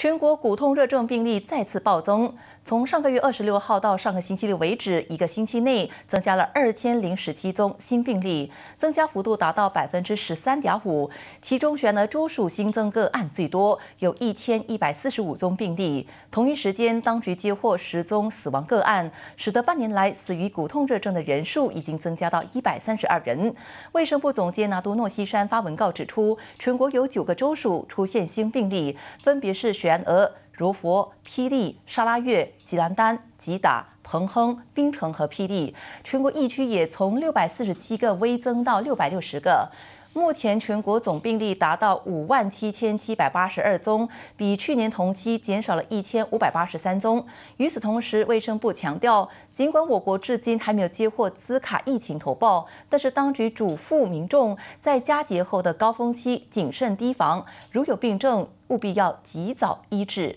全国骨痛热症病例再次暴增，从上个月二十六号到上个星期六为止，一个星期内增加了二千零十七宗新病例，增加幅度达到百分之十三点五。其中选了州数新增个案最多，有一千一百四十五宗病例。同一时间，当局接获十宗死亡个案，使得半年来死于骨痛热症的人数已经增加到一百三十二人。卫生部总监纳多诺西山发文告指出，全国有九个州属出现新病例，分别是选。原俄、柔佛、霹雳、沙拉越、吉兰丹、吉打、彭亨、槟城和霹雳，全国疫区也从六百四十七个微增到六百六十个。目前全国总病例达到五万七千七百八十二宗，比去年同期减少了一千五百八十三宗。与此同时，卫生部强调，尽管我国至今还没有接获兹卡疫情投报，但是当局嘱咐民众在佳节后的高峰期谨慎提防，如有病症，务必要及早医治。